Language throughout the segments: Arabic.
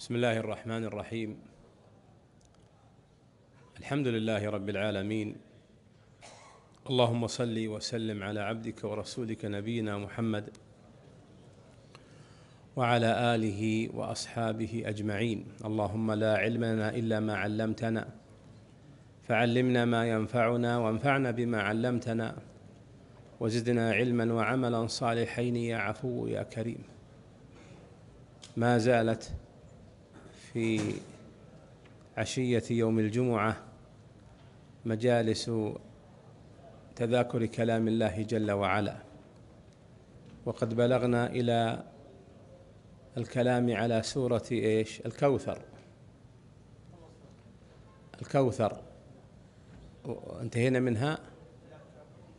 بسم الله الرحمن الرحيم الحمد لله رب العالمين اللهم صل وسلم على عبدك ورسولك نبينا محمد وعلى اله واصحابه اجمعين اللهم لا علم لنا الا ما علمتنا فعلمنا ما ينفعنا وانفعنا بما علمتنا وزدنا علما وعملا صالحين يا عفو يا كريم ما زالت في عشية يوم الجمعة مجالس تذاكر كلام الله جل وعلا وقد بلغنا إلى الكلام على سورة ايش؟ الكوثر الكوثر انتهينا منها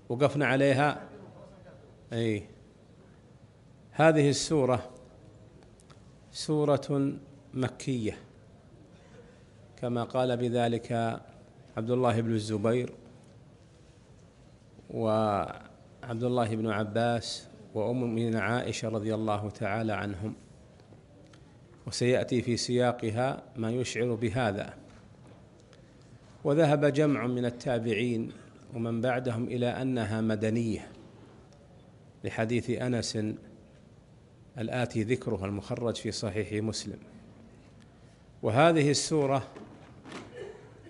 وقفنا عليها اي هذه السوره سوره مكية كما قال بذلك عبد الله بن الزبير وعبد الله بن عباس وأم من عائشة رضي الله تعالى عنهم وسيأتي في سياقها ما يشعر بهذا وذهب جمع من التابعين ومن بعدهم إلى أنها مدنية لحديث أنس الآتي ذكره المخرج في صحيح مسلم وهذه السوره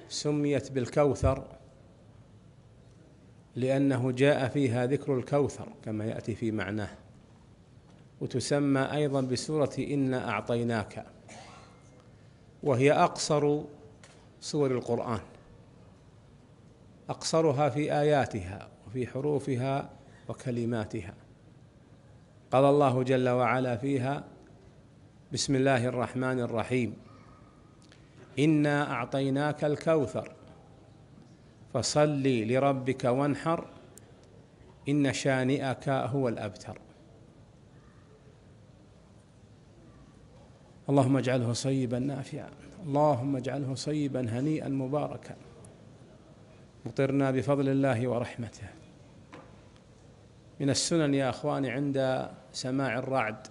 سميت بالكوثر لانه جاء فيها ذكر الكوثر كما ياتي في معناه وتسمى ايضا بسوره انا اعطيناك وهي اقصر سور القران اقصرها في اياتها وفي حروفها وكلماتها قال الله جل وعلا فيها بسم الله الرحمن الرحيم انا اعطيناك الكوثر فصل لربك وانحر ان شانئك هو الابتر اللهم اجعله صيبا نافعا اللهم اجعله صيبا هنيئا مباركا مطرنا بفضل الله ورحمته من السنن يا اخواني عند سماع الرعد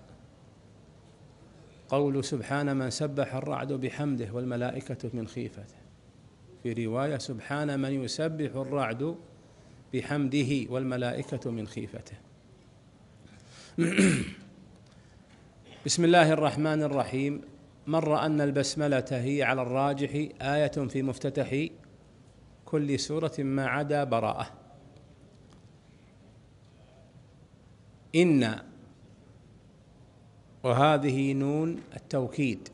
قول سبحان من سبح الرعد بحمده والملائكة من خيفته في رواية سبحان من يسبح الرعد بحمده والملائكة من خيفته بسم الله الرحمن الرحيم مر أن البسملة هي على الراجح آية في مفتتح كل سورة ما عدا براءة إن وهذه نون التوكيد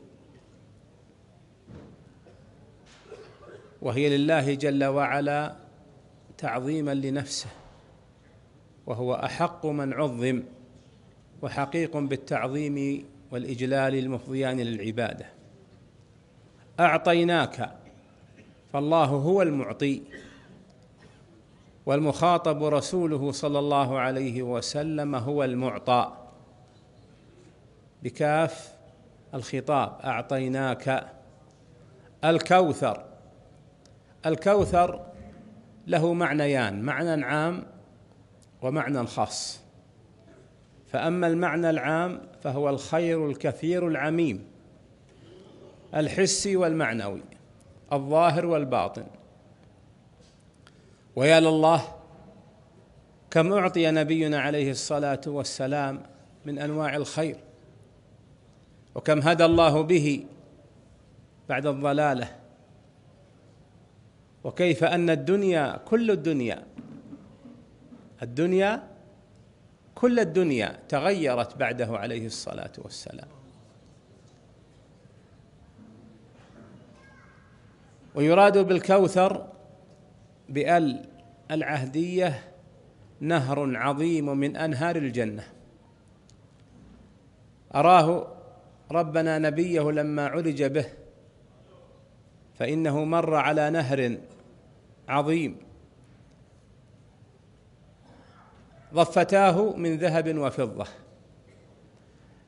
وهي لله جل وعلا تعظيما لنفسه وهو احق من عظم وحقيق بالتعظيم والاجلال المفضيان للعباده اعطيناك فالله هو المعطي والمخاطب رسوله صلى الله عليه وسلم هو المعطى بكاف الخطاب اعطيناك الكوثر الكوثر له معنيان معنى عام ومعنى خاص فاما المعنى العام فهو الخير الكثير العميم الحسي والمعنوي الظاهر والباطن ويا لله كم اعطي نبينا عليه الصلاه والسلام من انواع الخير وكم هدى الله به بعد الضلاله وكيف ان الدنيا كل الدنيا الدنيا كل الدنيا تغيرت بعده عليه الصلاه والسلام ويراد بالكوثر بال العهديه نهر عظيم من انهار الجنه اراه ربنا نبيه لما عرج به فانه مر على نهر عظيم ضفتاه من ذهب وفضه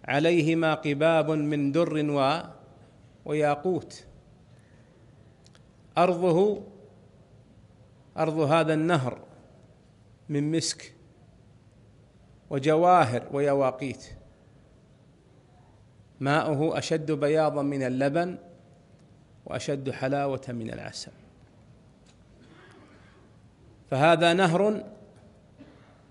عليهما قباب من در و وياقوت ارضه ارض هذا النهر من مسك وجواهر ويواقيت ماؤه أشد بياضا من اللبن وأشد حلاوة من العسل فهذا نهر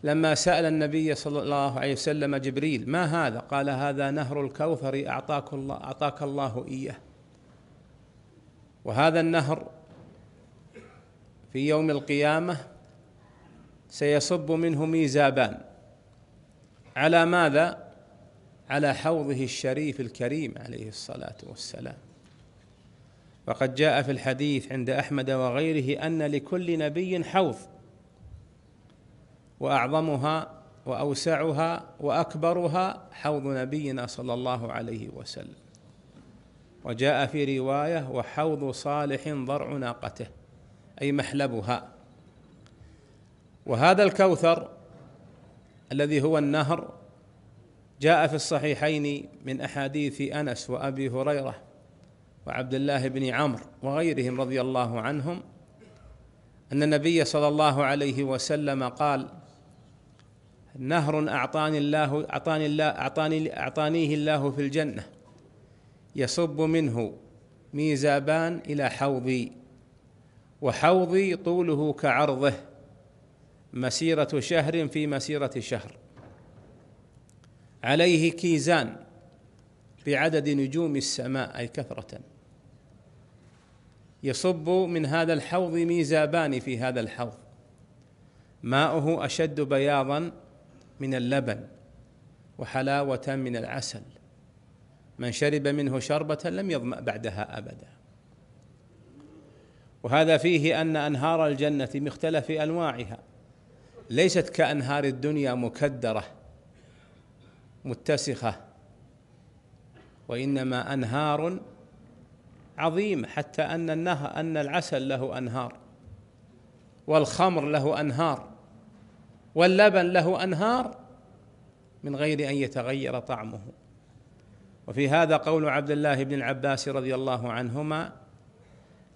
لما سأل النبي صلى الله عليه وسلم جبريل ما هذا؟ قال هذا نهر الكوثر أعطاك الله أعطاك الله إياه وهذا النهر في يوم القيامة سيصب منه ميزابان على ماذا؟ على حوضه الشريف الكريم عليه الصلاه والسلام وقد جاء في الحديث عند احمد وغيره ان لكل نبي حوض واعظمها واوسعها واكبرها حوض نبينا صلى الله عليه وسلم وجاء في روايه وحوض صالح ضرع ناقته اي محلبها وهذا الكوثر الذي هو النهر جاء في الصحيحين من احاديث انس وابي هريره وعبد الله بن عمرو وغيرهم رضي الله عنهم ان النبي صلى الله عليه وسلم قال نهر اعطاني الله اعطاني الله اعطاني اعطانيه الله في الجنه يصب منه ميزابان الى حوضي وحوضي طوله كعرضه مسيره شهر في مسيره شهر عليه كيزان بعدد نجوم السماء أي كثرة يصب من هذا الحوض ميزابان في هذا الحوض ماؤه أشد بياضا من اللبن وحلاوة من العسل من شرب منه شربة لم يظمأ بعدها أبدا وهذا فيه أن أنهار الجنة بمختلف أنواعها ليست كأنهار الدنيا مكدرة متسخه وانما انهار عظيمه حتى ان النهر ان العسل له انهار والخمر له انهار واللبن له انهار من غير ان يتغير طعمه وفي هذا قول عبد الله بن العباس رضي الله عنهما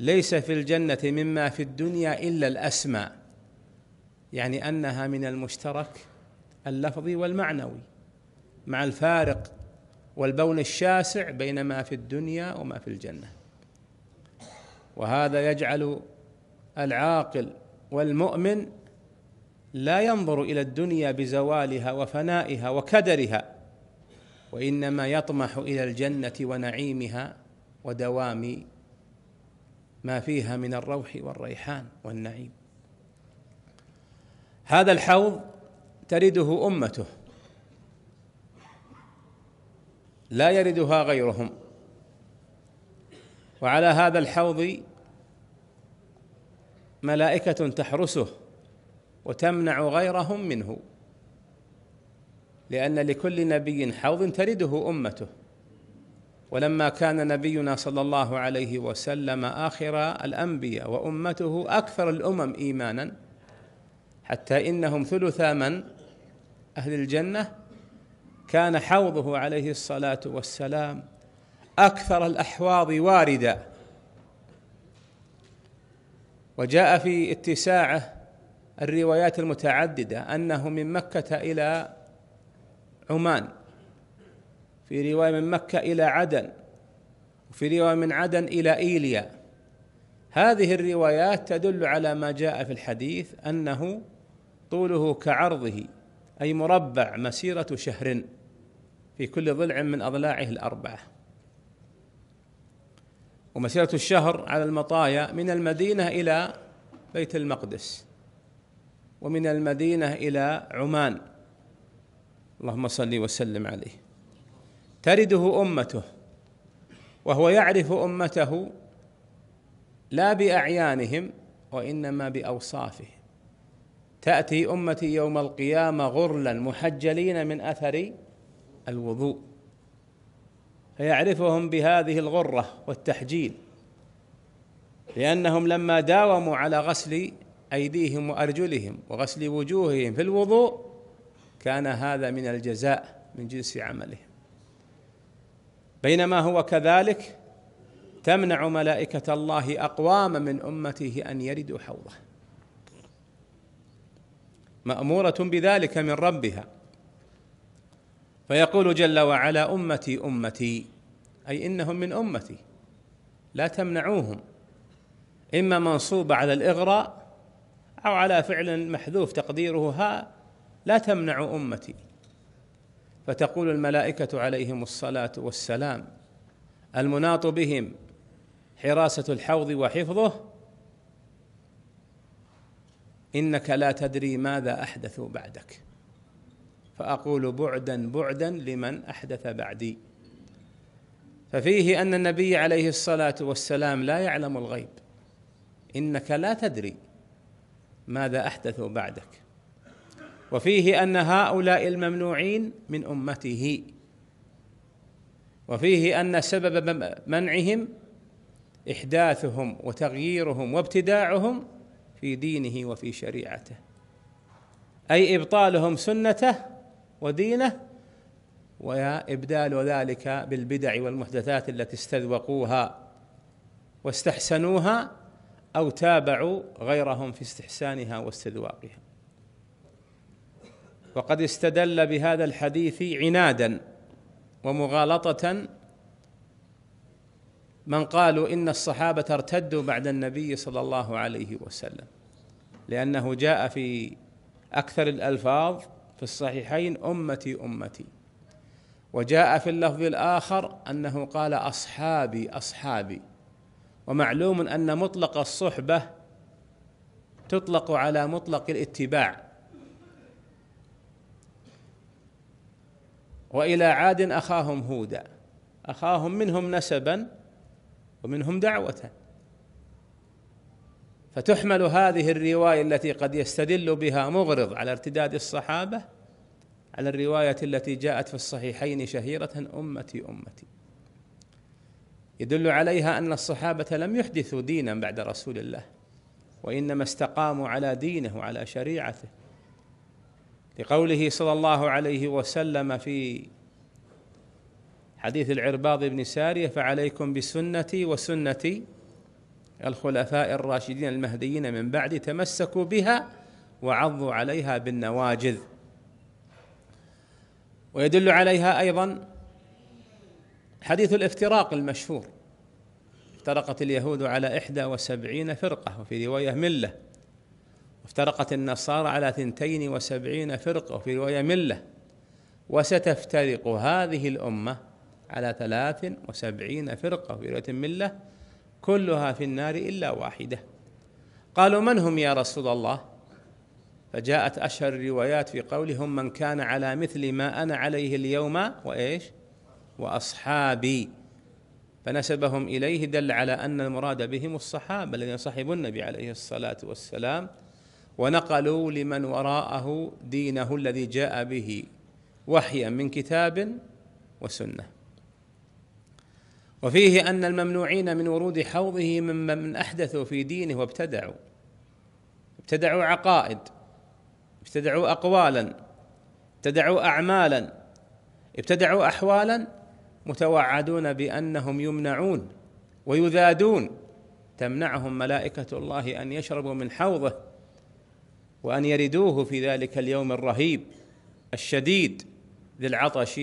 ليس في الجنه مما في الدنيا الا الاسماء يعني انها من المشترك اللفظي والمعنوي مع الفارق والبون الشاسع بين ما في الدنيا وما في الجنه وهذا يجعل العاقل والمؤمن لا ينظر الى الدنيا بزوالها وفنائها وكدرها وانما يطمح الى الجنه ونعيمها ودوام ما فيها من الروح والريحان والنعيم هذا الحوض ترده امته لا يردها غيرهم وعلى هذا الحوض ملائكة تحرسه وتمنع غيرهم منه لأن لكل نبي حوض ترده أمته ولما كان نبينا صلى الله عليه وسلم آخر الأنبياء وأمته أكثر الأمم إيمانا حتى إنهم ثلثا من أهل الجنة كان حوضه عليه الصلاه والسلام اكثر الاحواض واردا وجاء في اتساعه الروايات المتعدده انه من مكه الى عمان في روايه من مكه الى عدن وفي روايه من عدن الى ايليا هذه الروايات تدل على ما جاء في الحديث انه طوله كعرضه أي مربع مسيرة شهر في كل ضلع من أضلاعه الأربعة ومسيرة الشهر على المطايا من المدينة إلى بيت المقدس ومن المدينة إلى عمان اللهم صل وسلم عليه ترده أمته وهو يعرف أمته لا بأعيانهم وإنما بأوصافهم تأتي أمتي يوم القيامة غرلا محجلين من أثر الوضوء فيعرفهم بهذه الغرة والتحجيل لأنهم لما داوموا على غسل أيديهم وأرجلهم وغسل وجوههم في الوضوء كان هذا من الجزاء من جنس عملهم بينما هو كذلك تمنع ملائكة الله أقواما من أمته أن يردوا حوضه ماموره بذلك من ربها فيقول جل وعلا امتي امتي اي انهم من امتي لا تمنعوهم اما منصوبه على الاغراء او على فعل محذوف تقديره ها لا تمنع امتي فتقول الملائكه عليهم الصلاه والسلام المناط بهم حراسه الحوض وحفظه انك لا تدري ماذا احدثوا بعدك فاقول بعدا بعدا لمن احدث بعدي ففيه ان النبي عليه الصلاه والسلام لا يعلم الغيب انك لا تدري ماذا احدثوا بعدك وفيه ان هؤلاء الممنوعين من امته وفيه ان سبب منعهم احداثهم وتغييرهم وابتداعهم في دينه وفي شريعته اي ابطالهم سنته ودينه وابدال ذلك بالبدع والمحدثات التي استذوقوها واستحسنوها او تابعوا غيرهم في استحسانها واستذواقها وقد استدل بهذا الحديث عنادا ومغالطه من قالوا ان الصحابه ارتدوا بعد النبي صلى الله عليه وسلم لانه جاء في اكثر الالفاظ في الصحيحين امتي امتي وجاء في اللفظ الاخر انه قال اصحابي اصحابي ومعلوم ان مطلق الصحبه تطلق على مطلق الاتباع والى عاد اخاهم هودا اخاهم منهم نسبا ومنهم دعوة فتحمل هذه الرواية التي قد يستدل بها مغرض على ارتداد الصحابة على الرواية التي جاءت في الصحيحين شهيرة أمتي أمتي يدل عليها أن الصحابة لم يحدثوا دينا بعد رسول الله وإنما استقاموا على دينه وعلى شريعته لقوله صلى الله عليه وسلم في حديث العرباض بن سارية فعليكم بسنتي وسنة الخلفاء الراشدين المهديين من بعد تمسكوا بها وعضوا عليها بالنواجذ ويدل عليها أيضا حديث الافتراق المشهور افترقت اليهود على إحدى وسبعين فرقة وفي رواية ملة افترقت النصارى على ثنتين وسبعين فرقة وفي رواية ملة وستفترق هذه الأمة على ثلاث وسبعين فرقة في رواية ملة كلها في النار إلا واحدة قالوا من هم يا رسول الله فجاءت أشهر الروايات في قولهم من كان على مثل ما أنا عليه اليوم وإيش وأصحابي فنسبهم إليه دل على أن المراد بهم الصحابة الذين صحبوا النبي عليه الصلاة والسلام ونقلوا لمن وراءه دينه الذي جاء به وحيا من كتاب وسنه وفيه أن الممنوعين من ورود حوضه ممن أحدثوا في دينه وابتدعوا ابتدعوا عقائد ابتدعوا أقوالا ابتدعوا أعمالا ابتدعوا أحوالا متوعدون بأنهم يمنعون ويذادون تمنعهم ملائكة الله أن يشربوا من حوضه وأن يردوه في ذلك اليوم الرهيب الشديد للعطش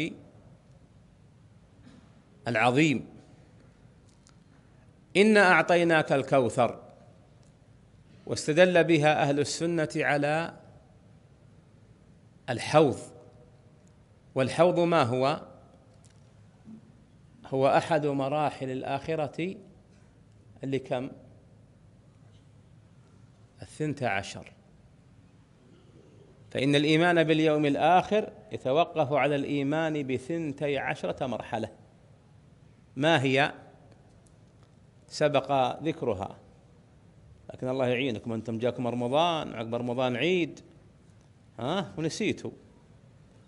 العظيم انا اعطيناك الكوثر واستدل بها اهل السنه على الحوض والحوض ما هو هو احد مراحل الاخره اللي كم الثنتي عشر فإن الإيمان باليوم الآخر يتوقف على الإيمان بثنتي عشرة مرحلة ما هي سبق ذكرها لكن الله يعينكم انتم جاكم رمضان عقب رمضان عيد ها ونسيتوا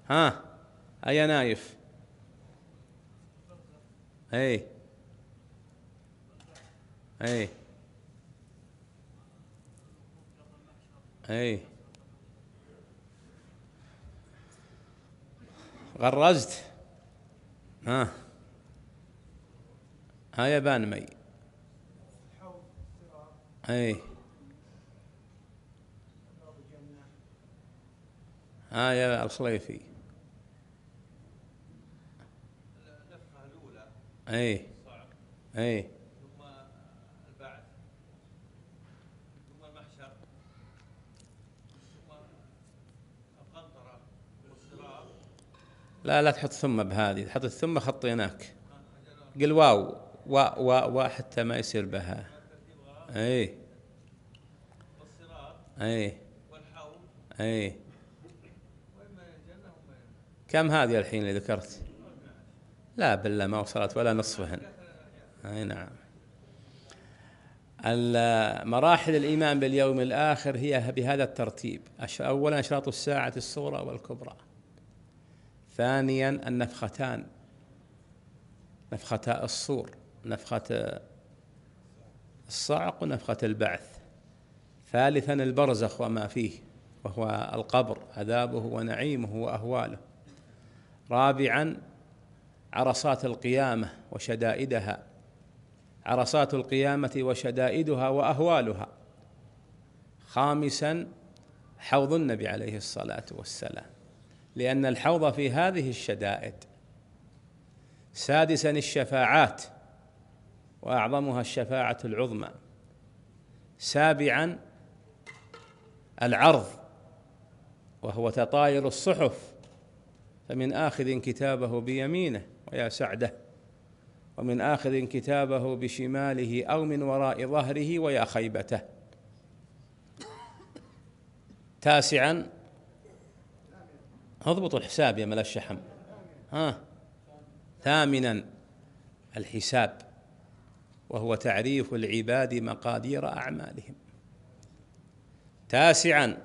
ها اي نايف اي اي اي غرزت ها ها يا بان مي اي آه يا الخليفي اللفة الأولى أي صعب أي ثم البعث ثم المحشر ثم القنطرة والصراط لا لا تحط ثم بهذه تحط الثم خطيناك قل واو وا وا وا حتى ما يصير بها اي والصراط اي اي كم هذه الحين اللي ذكرت لا بالله ما وصلت ولا نصفهن اي نعم مراحل الإيمان باليوم الآخر هي بهذا الترتيب أولا أشراط الساعة الصغرى والكبرى ثانيا النفختان نفخة الصور نفخة الصعق ونفخة البعث ثالثا البرزخ وما فيه وهو القبر عذابه ونعيمه وأهواله رابعا عرصات القيامة وشدائدها عرصات القيامة وشدائدها وأهوالها خامسا حوض النبي عليه الصلاة والسلام لأن الحوض في هذه الشدائد سادسا الشفاعات واعظمها الشفاعه العظمى سابعا العرض وهو تطاير الصحف فمن آخذ كتابه بيمينه ويا سعده ومن آخذ كتابه بشماله أو من وراء ظهره ويا خيبته تاسعا اضبطوا الحساب يا ملا الشحم ها ثامنا الحساب وهو تعريف العباد مقادير اعمالهم تاسعا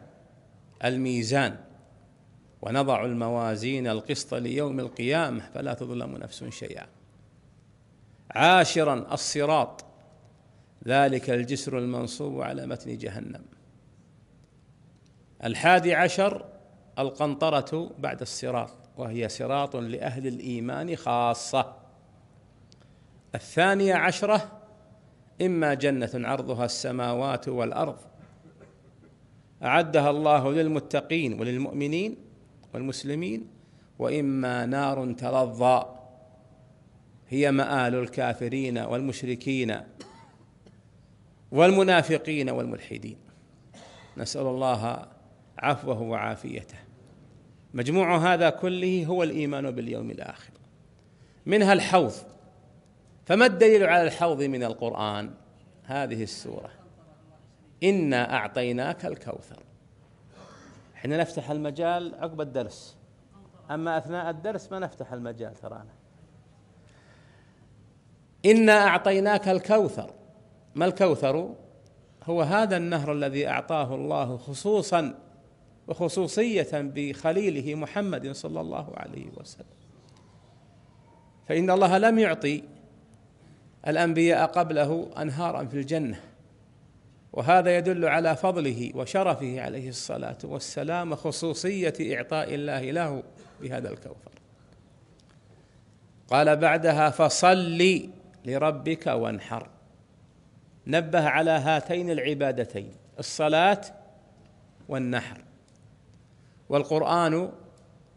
الميزان ونضع الموازين القسط ليوم القيامه فلا تظلم نفس شيئا عاشرا الصراط ذلك الجسر المنصوب على متن جهنم الحادي عشر القنطرة بعد الصراط وهي صراط لأهل الإيمان خاصة الثانية عشرة إما جنة عرضها السماوات والأرض أعدها الله للمتقين وللمؤمنين والمسلمين وإما نار تلظى هي مآل الكافرين والمشركين والمنافقين والملحدين نسأل الله عفوه وعافيته مجموع هذا كله هو الإيمان باليوم الآخر منها الحوض فما الدليل على الحوض من القرآن هذه السورة إنا أعطيناك الكوثر احنا نفتح المجال عقب الدرس أما أثناء الدرس ما نفتح المجال ترانا إنا أعطيناك الكوثر ما الكوثر هو هذا النهر الذي أعطاه الله خصوصا وخصوصية بخليله محمد صلى الله عليه وسلم فإن الله لم يعطي الأنبياء قبله أنهارا في الجنة وهذا يدل على فضله وشرفه عليه الصلاة والسلام خصوصية إعطاء الله له بهذا الكوثر قال بعدها فصل لربك وانحر نبه على هاتين العبادتين الصلاة والنحر والقرآن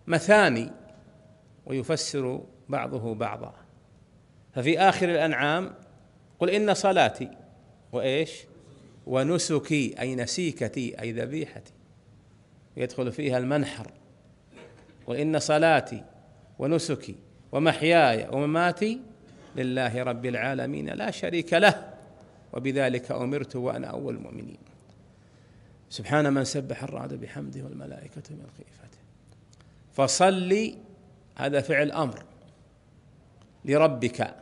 مثاني ويفسر بعضه بعضا ففي آخر الأنعام قل إن صلاتي وإيش ونسكي أي نسيكتي أي ذبيحتي يدخل فيها المنحر قل إن صلاتي ونسكي ومحياي ومماتي لله رب العالمين لا شريك له وبذلك أمرت وأنا أول المؤمنين سبحان من سبح الرعد بحمده والملائكة من خيفته فصلي هذا فعل أمر لربك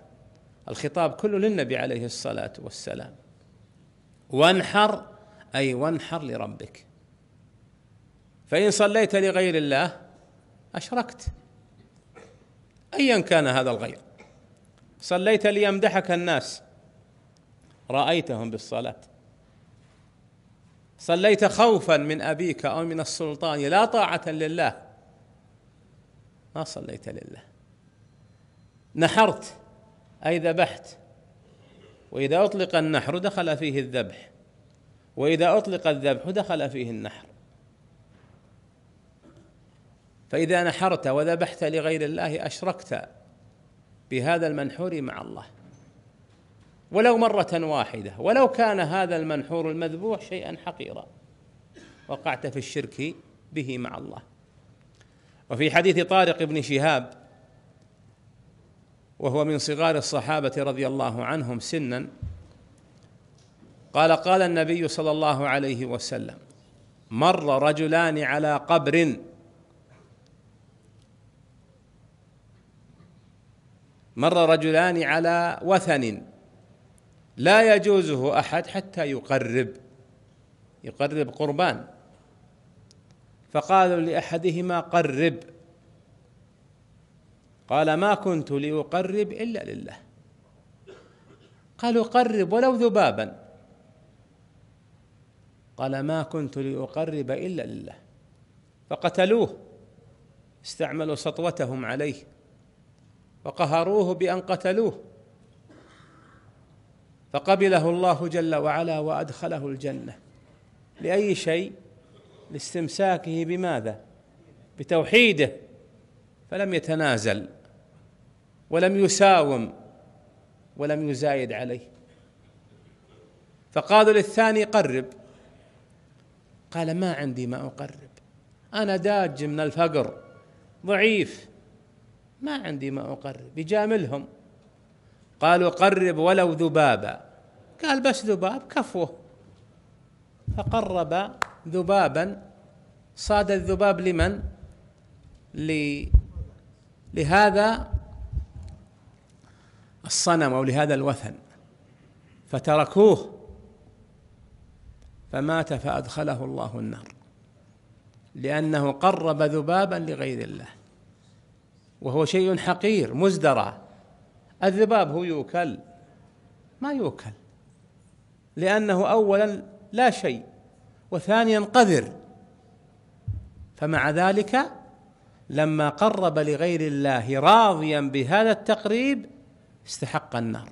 الخطاب كله للنبي عليه الصلاه والسلام وانحر اي وانحر لربك فان صليت لغير الله اشركت ايا كان هذا الغير صليت ليمدحك الناس رايتهم بالصلاه صليت خوفا من ابيك او من السلطان لا طاعه لله ما صليت لله نحرت اي ذبحت واذا اطلق النحر دخل فيه الذبح واذا اطلق الذبح دخل فيه النحر فاذا نحرت وذبحت لغير الله اشركت بهذا المنحور مع الله ولو مرة واحدة ولو كان هذا المنحور المذبوح شيئا حقيرا وقعت في الشرك به مع الله وفي حديث طارق بن شهاب وهو من صغار الصحابة رضي الله عنهم سنا قال قال النبي صلى الله عليه وسلم مر رجلان على قبر مر رجلان على وثن لا يجوزه احد حتى يقرب يقرب قربان فقالوا لاحدهما قرب قال ما كنت لأقرب إلا لله قالوا قرب ولو ذبابا قال ما كنت لأقرب إلا لله فقتلوه استعملوا سطوتهم عليه وقهروه بأن قتلوه فقبله الله جل وعلا وأدخله الجنة لأي شيء لاستمساكه بماذا؟ بتوحيده فلم يتنازل ولم يساوم ولم يزايد عليه فقالوا للثاني قرب قال ما عندي ما اقرب انا داج من الفقر ضعيف ما عندي ما اقرب يجاملهم قالوا قرب ولو ذبابا قال بس ذباب كفوه فقرب ذبابا صاد الذباب لمن؟ لهذا الصنم أو لهذا الوثن فتركوه فمات فأدخله الله النار لأنه قرب ذبابا لغير الله وهو شيء حقير مزدرى الذباب هو يوكل ما يوكل لأنه أولا لا شيء وثانيا قذر فمع ذلك لما قرب لغير الله راضيا بهذا التقريب استحق النار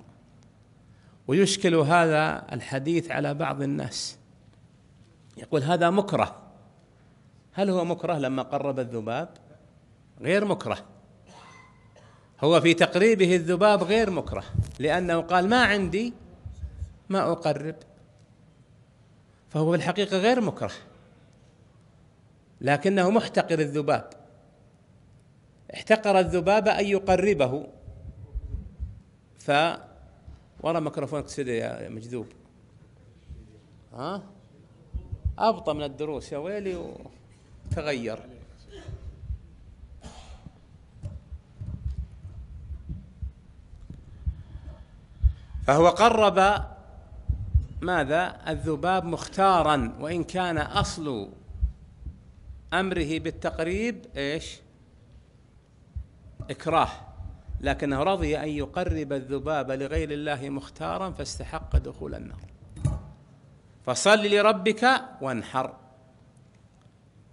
ويشكل هذا الحديث على بعض الناس يقول هذا مكره هل هو مكره لما قرب الذباب غير مكره هو في تقريبه الذباب غير مكره لانه قال ما عندي ما اقرب فهو في الحقيقه غير مكره لكنه محتقر الذباب احتقر الذباب ان يقربه ورا ميكروفونك كده يا مجذوب ها ابطا من الدروس يا ويلي وتغير فهو قرب ماذا الذباب مختارا وان كان اصل امره بالتقريب ايش اكراه لكنه رضي أن يقرب الذباب لغير الله مختارا فاستحق دخول النار فصل لربك وانحر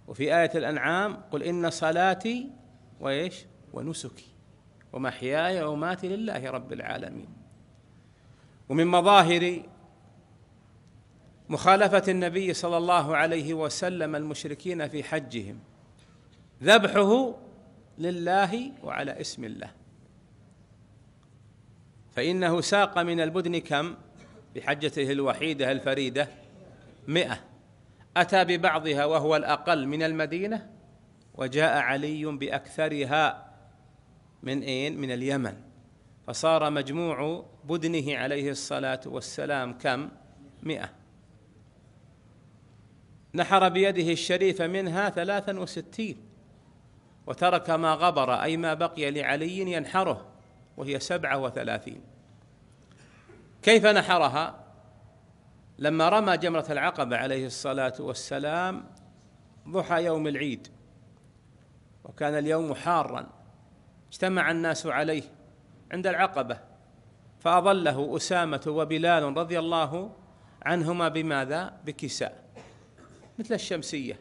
وفي آية الأنعام قل إن صلاتي وإيش ونسكي ومحياي وماتي لله رب العالمين ومن مظاهر مخالفة النبي صلى الله عليه وسلم المشركين في حجهم ذبحه لله وعلى اسم الله فإنه ساق من البدن كم بحجته الوحيدة الفريدة مئة أتى ببعضها وهو الأقل من المدينة وجاء علي بأكثرها من أين؟ من اليمن فصار مجموع بدنه عليه الصلاة والسلام كم؟ مئة نحر بيده الشريفة منها ثلاثا وستين وترك ما غبر أي ما بقي لعلي ينحره وهي سبعة وثلاثين كيف نحرها لما رمى جمرة العقبة عليه الصلاة والسلام ضحى يوم العيد وكان اليوم حارا اجتمع الناس عليه عند العقبة فأظله أسامة وبلال رضي الله عنهما بماذا؟ بكساء مثل الشمسية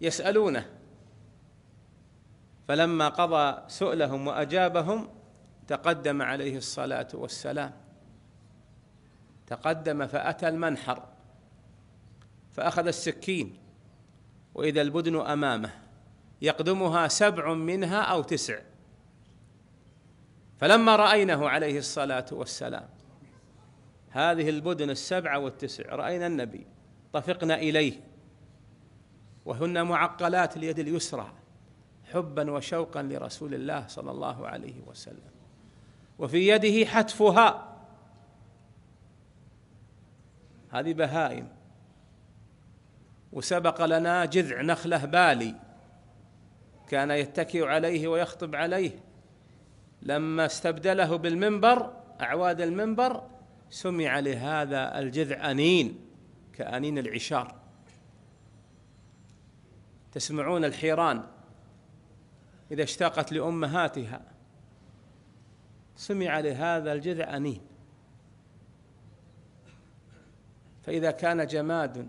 يسألونه فلما قضى سؤلهم وأجابهم تقدم عليه الصلاة والسلام تقدم فأتى المنحر فأخذ السكين وإذا البدن أمامه يقدمها سبع منها أو تسع فلما رأينه عليه الصلاة والسلام هذه البدن السبعة والتسع رأينا النبي طفقنا إليه وهن معقلات اليد اليسرى حبا وشوقا لرسول الله صلى الله عليه وسلم وفي يده حتفها هذه بهائم وسبق لنا جذع نخله بالي كان يتكئ عليه ويخطب عليه لما استبدله بالمنبر اعواد المنبر سمع لهذا الجذع انين كانين العشار تسمعون الحيران اذا اشتاقت لامهاتها سمع لهذا الجذع أنين فإذا كان جماد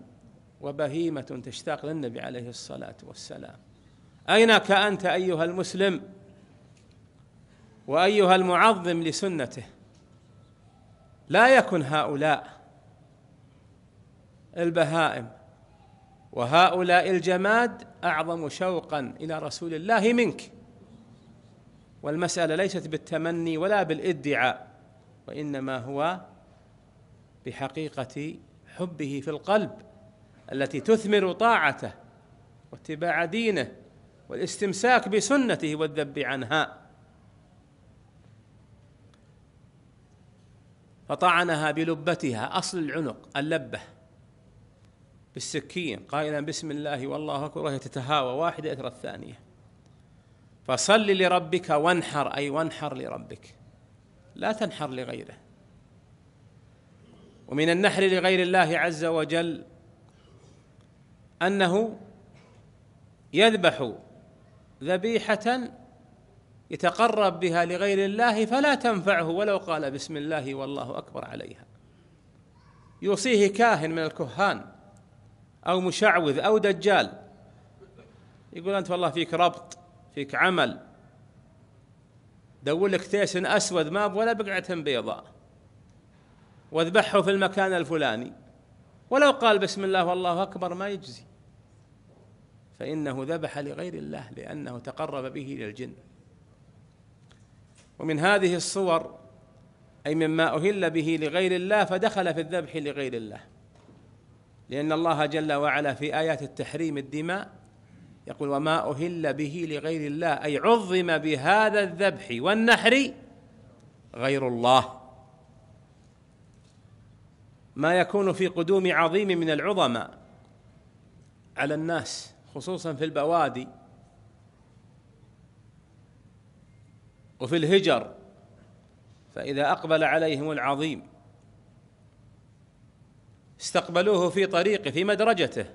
وبهيمة تشتاق للنبي عليه الصلاة والسلام أينك أنت أيها المسلم وأيها المعظم لسنته لا يكن هؤلاء البهائم وهؤلاء الجماد أعظم شوقا إلى رسول الله منك والمسألة ليست بالتمني ولا بالادعاء وإنما هو بحقيقة حبه في القلب التي تثمر طاعته واتباع دينه والاستمساك بسنته والذب عنها فطعنها بلبتها اصل العنق اللبه بالسكين قائلا بسم الله والله اكبر وهي تتهاوى واحده اثر الثانيه فصل لربك وانحر اي وانحر لربك لا تنحر لغيره ومن النحر لغير الله عز وجل انه يذبح ذبيحه يتقرب بها لغير الله فلا تنفعه ولو قال بسم الله والله اكبر عليها يوصيه كاهن من الكهان او مشعوذ او دجال يقول انت والله فيك ربط فيك عمل دولك تيسن أسود ما ولا بقعة بيضاء واذبحه في المكان الفلاني ولو قال بسم الله والله أكبر ما يجزي فإنه ذبح لغير الله لأنه تقرب به إلى الجن ومن هذه الصور أي مما أهل به لغير الله فدخل في الذبح لغير الله لأن الله جل وعلا في آيات التحريم الدماء يقول وما أهل به لغير الله أي عظم بهذا الذبح والنحر غير الله ما يكون في قدوم عظيم من العظماء على الناس خصوصا في البوادي وفي الهجر فإذا أقبل عليهم العظيم استقبلوه في طريقه في مدرجته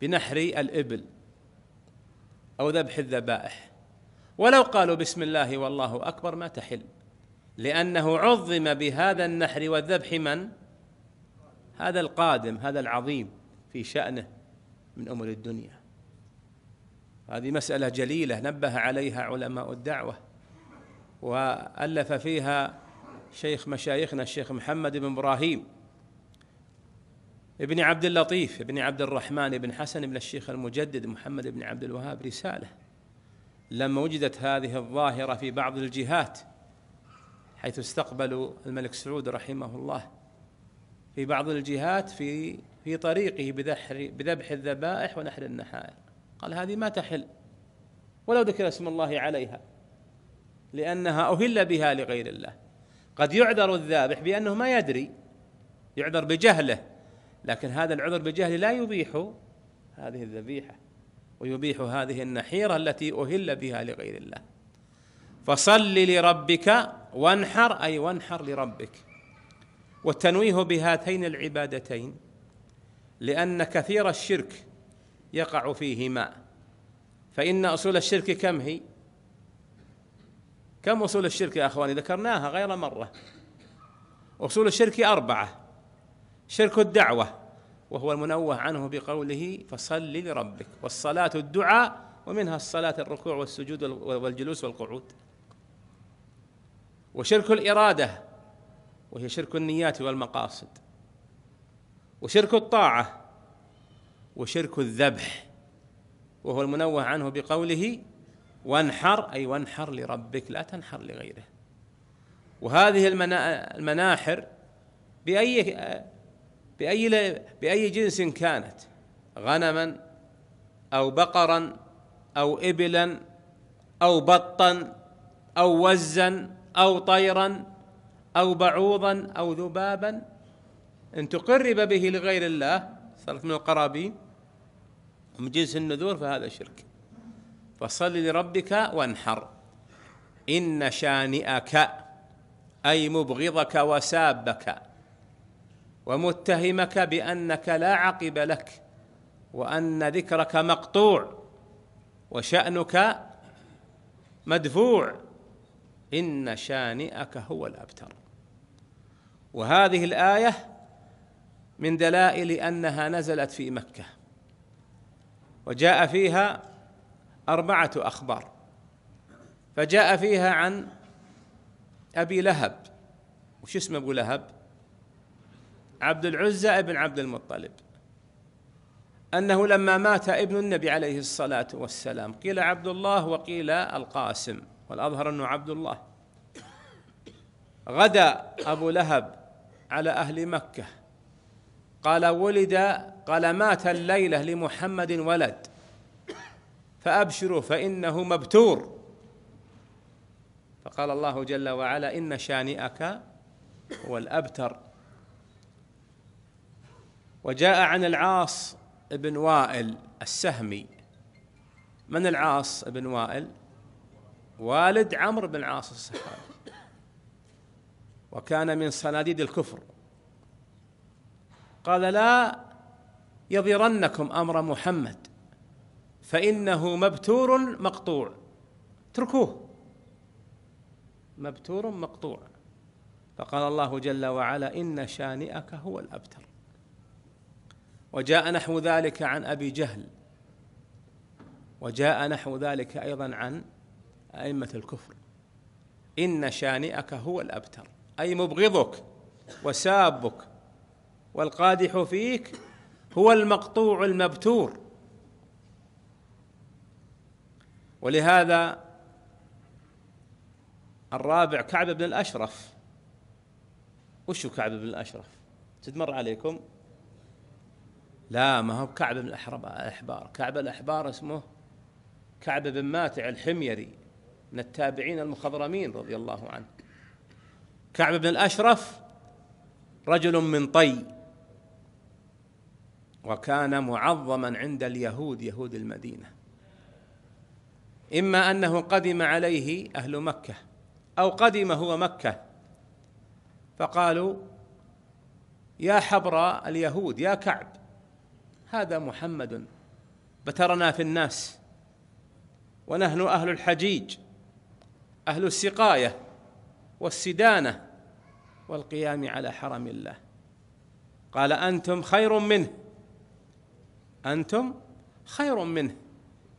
بنحر الإبل أو ذبح الذبائح ولو قالوا بسم الله والله أكبر ما تحل لأنه عظم بهذا النحر والذبح من؟ هذا القادم هذا العظيم في شأنه من أمور الدنيا هذه مسألة جليلة نبه عليها علماء الدعوة وألف فيها شيخ مشايخنا الشيخ محمد بن إبراهيم ابن عبد اللطيف ابن عبد الرحمن بن حسن بن الشيخ المجدد محمد بن عبد الوهاب رسالة لما وجدت هذه الظاهرة في بعض الجهات حيث استقبلوا الملك سعود رحمه الله في بعض الجهات في في طريقه بذبح الذبائح ونحر النحائر قال هذه ما تحل ولو ذكر اسم الله عليها لأنها أهل بها لغير الله قد يعذر الذابح بأنه ما يدري يعذر بجهله لكن هذا العذر بالجهل لا يبيح هذه الذبيحة ويبيح هذه النحيرة التي أهل بها لغير الله فصل لربك وانحر أي وانحر لربك والتنويه بهاتين العبادتين لأن كثير الشرك يقع فيهما فإن أصول الشرك كم هي؟ كم أصول الشرك يا أخواني ذكرناها غير مرة أصول الشرك أربعة شرك الدعوة وهو المنوه عنه بقوله فصل لربك والصلاة الدعاء ومنها الصلاة الركوع والسجود والجلوس والقعود وشرك الإرادة وهي شرك النيات والمقاصد وشرك الطاعة وشرك الذبح وهو المنوه عنه بقوله وانحر أي وانحر لربك لا تنحر لغيره وهذه المناحر بأي بأي بأي جنس كانت غنما أو بقرا أو إبلا أو بطا أو وزا أو طيرا أو بعوضا أو ذبابا إن تقرب به لغير الله صارت من القرابين من جنس النذور فهذا شرك فصل لربك وانحر إن شانئك أي مبغضك وسابك ومتهمك بانك لا عقب لك وان ذكرك مقطوع وشانك مدفوع ان شانئك هو الابتر وهذه الايه من دلائل انها نزلت في مكه وجاء فيها اربعه اخبار فجاء فيها عن ابي لهب وش اسم ابو لهب عبد العزى ابن عبد المطلب أنه لما مات ابن النبي عليه الصلاة والسلام قيل عبد الله وقيل القاسم والأظهر أنه عبد الله غدا أبو لهب على أهل مكة قال ولد قال مات الليلة لمحمد ولد فأبشروا فإنه مبتور فقال الله جل وعلا إن شانئك هو الأبتر وجاء عن العاص بن وائل السهمي من العاص بن وائل والد عمرو بن العاص السهمي وكان من صناديد الكفر قال لا يضرنكم امر محمد فانه مبتور مقطوع اتركوه مبتور مقطوع فقال الله جل وعلا ان شانئك هو الابتر وجاء نحو ذلك عن ابي جهل وجاء نحو ذلك ايضا عن ائمه الكفر ان شانئك هو الابتر اي مبغضك وسابك والقادح فيك هو المقطوع المبتور ولهذا الرابع كعب بن الاشرف وشو كعب بن الاشرف تدمر عليكم لا ما هو كعب بن الأحبار كعب الأحبار اسمه كعب بن ماتع الحميري من التابعين المخضرمين رضي الله عنه كعب بن الأشرف رجل من طي وكان معظما عند اليهود يهود المدينه اما انه قدم عليه اهل مكه او قدم هو مكه فقالوا يا حبر اليهود يا كعب هذا محمد بترنا في الناس ونحن أهل الحجيج أهل السقاية والسدانة والقيام على حرم الله قال أنتم خير منه أنتم خير منه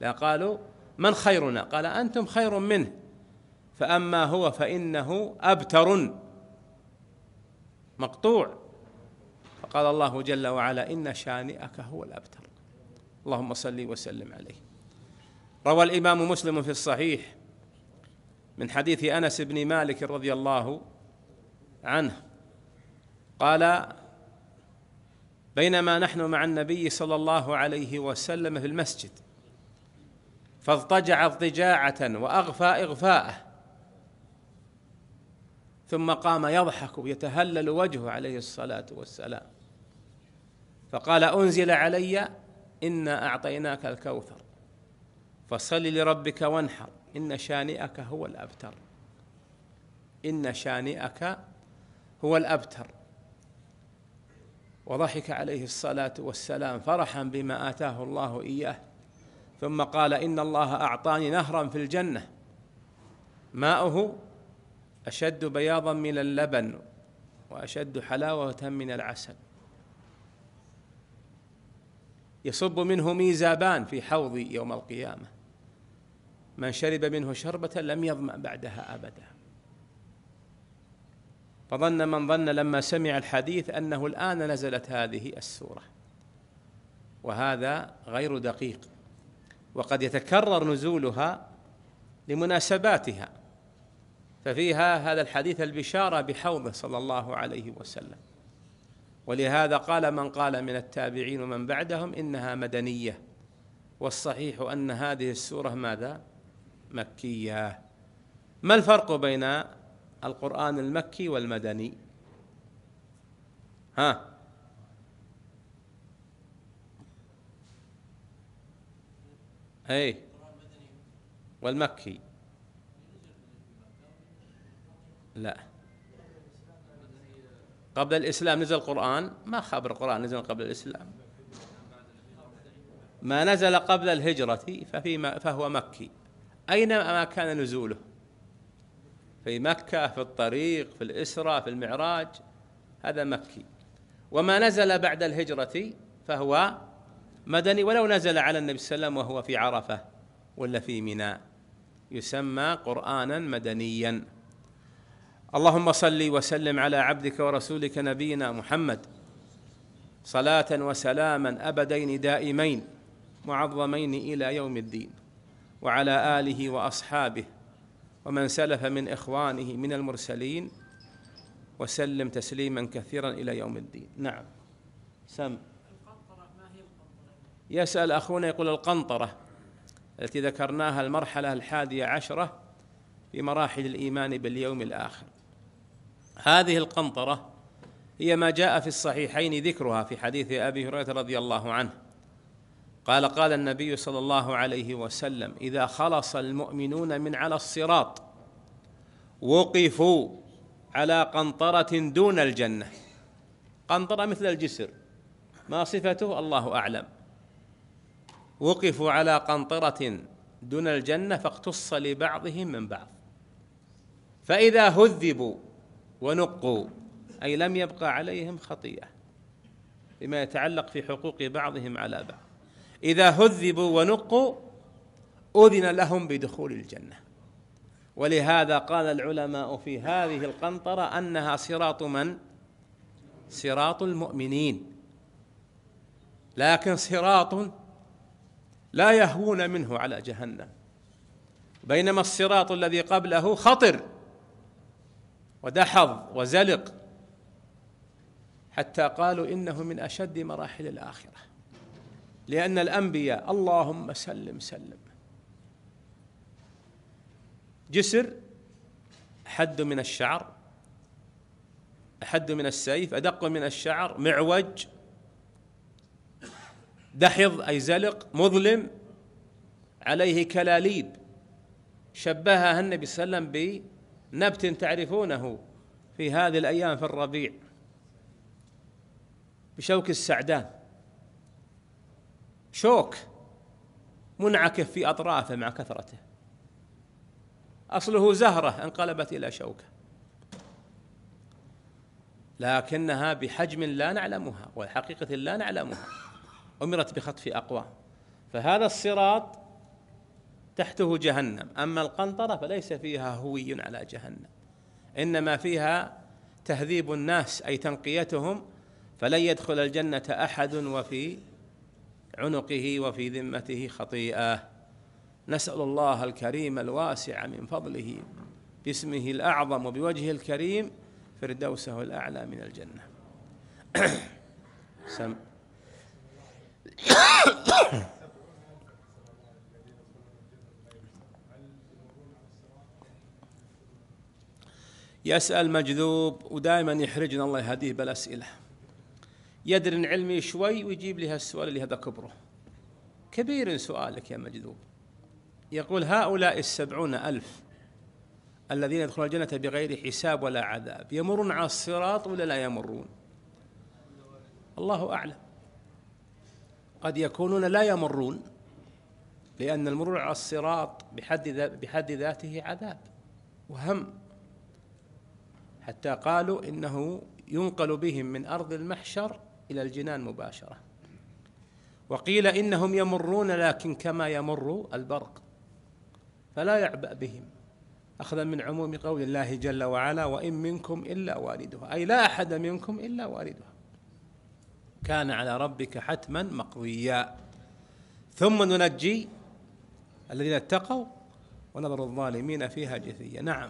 لا قالوا من خيرنا قال أنتم خير منه فأما هو فإنه أبتر مقطوع قال الله جل وعلا إن شانئك هو الأبتر اللهم صلي وسلم عليه روى الإمام مسلم في الصحيح من حديث أنس بن مالك رضي الله عنه قال بينما نحن مع النبي صلى الله عليه وسلم في المسجد فاضطجع اضطجاعة وأغفى إغفاءه ثم قام يضحك يتهلل وجهه عليه الصلاة والسلام فقال أنزل علي إنا أعطيناك الكوثر فصل لربك وانحر إن شانئك هو الأبتر إن شانئك هو الأبتر وضحك عليه الصلاة والسلام فرحا بما آتاه الله إياه ثم قال إن الله أعطاني نهرا في الجنة ماؤه أشد بياضا من اللبن وأشد حلاوة من العسل يصب منه ميزابان في حوضي يوم القيامة من شرب منه شربة لم يظمأ بعدها أبدا فظن من ظن لما سمع الحديث أنه الآن نزلت هذه السورة وهذا غير دقيق وقد يتكرر نزولها لمناسباتها ففيها هذا الحديث البشارة بحوضه صلى الله عليه وسلم ولهذا قال من قال من التابعين ومن بعدهم انها مدنيه والصحيح ان هذه السوره ماذا مكيه ما الفرق بين القران المكي والمدني ها اي والمكي لا قبل الإسلام نزل القرآن ما خبر القرآن نزل قبل الإسلام ما نزل قبل الهجرة ففي فهو مكي أينما كان نزوله في مكة في الطريق في الإسرة في المعراج هذا مكي وما نزل بعد الهجرة فهو مدني ولو نزل على النبي صلى الله عليه وسلم وهو في عرفة ولا في ميناء يسمى قرآنا مدنيا اللهم صل وسلم على عبدك ورسولك نبينا محمد صلاه وسلاما ابدين دائمين معظمين الى يوم الدين وعلى اله واصحابه ومن سلف من اخوانه من المرسلين وسلم تسليما كثيرا الى يوم الدين نعم سم يسال اخونا يقول القنطره التي ذكرناها المرحله الحاديه عشره في مراحل الايمان باليوم الاخر هذه القنطرة هي ما جاء في الصحيحين ذكرها في حديث أبي هريرة رضي الله عنه قال قال النبي صلى الله عليه وسلم إذا خلص المؤمنون من على الصراط وقفوا على قنطرة دون الجنة قنطرة مثل الجسر ما صفته الله أعلم وقفوا على قنطرة دون الجنة فاقتص لبعضهم من بعض فإذا هذبوا ونقوا أي لم يبقى عليهم خطيئة بما يتعلق في حقوق بعضهم على بعض إذا هذبوا ونقوا أذن لهم بدخول الجنة ولهذا قال العلماء في هذه القنطرة أنها صراط من؟ صراط المؤمنين لكن صراط لا يهون منه على جهنم بينما الصراط الذي قبله خطر ودحض وزلق حتى قالوا انه من اشد مراحل الاخره لان الانبياء اللهم سلم سلم جسر حد من الشعر احد من السيف ادق من الشعر معوج دحض اي زلق مظلم عليه كلاليب شبهها النبي صلى الله عليه وسلم نبت تعرفونه في هذه الأيام في الربيع بشوك السعدان شوك منعكف في أطرافه مع كثرته أصله زهرة انقلبت إلى شوكة لكنها بحجم لا نعلمها وحقيقة لا نعلمها أمرت بخطف أقوام فهذا الصراط تحته جهنم أما القنطرة فليس فيها هوي على جهنم إنما فيها تهذيب الناس أي تنقيتهم فلن يدخل الجنة أحد وفي عنقه وفي ذمته خطيئة نسأل الله الكريم الواسع من فضله باسمه الأعظم وبوجهه الكريم فردوسه الأعلى من الجنة سم يسأل مجذوب ودائما يحرجنا الله يهديه بالأسئلة يدري ان علمي شوي ويجيب لي هالسؤال اللي هذا كبره كبير سؤالك يا مجذوب يقول هؤلاء السبعون ألف الذين يدخلون الجنة بغير حساب ولا عذاب يمرون على الصراط ولا لا يمرون الله أعلم قد يكونون لا يمرون لأن المرور على الصراط بحد بحد ذاته عذاب وهم حتى قالوا انه ينقل بهم من ارض المحشر الى الجنان مباشره وقيل انهم يمرون لكن كما يمر البرق فلا يعبأ بهم اخذا من عموم قول الله جل وعلا وان منكم الا والدها اي لا احد منكم الا والدها كان على ربك حتما مقضيا ثم ننجي الذين اتقوا ونظر الظالمين فيها جثيا نعم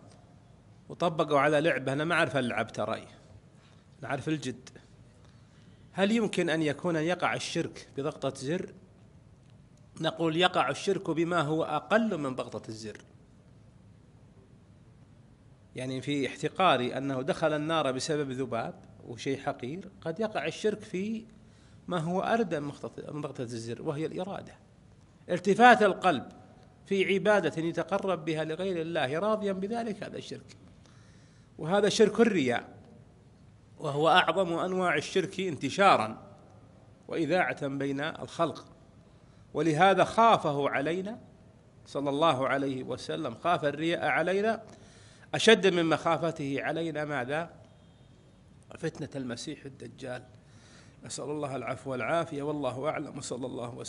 وطبقوا على لعبة أنا ما أعرف ألعب تراي نعرف الجد هل يمكن أن يكون يقع الشرك بضغطة زر؟ نقول يقع الشرك بما هو أقل من ضغطة الزر يعني في احتقاري أنه دخل النار بسبب ذباب وشيء حقير قد يقع الشرك في ما هو أردى من ضغطة الزر وهي الإرادة التفات القلب في عبادة يتقرب بها لغير الله راضيا بذلك هذا الشرك وهذا شرك الرياء وهو أعظم أنواع الشرك انتشارا وإذاعة بين الخلق ولهذا خافه علينا صلى الله عليه وسلم خاف الرياء علينا أشد من مخافته علينا ماذا؟ فتنة المسيح الدجال نسأل الله العفو والعافية والله أعلم وصلى الله وسلم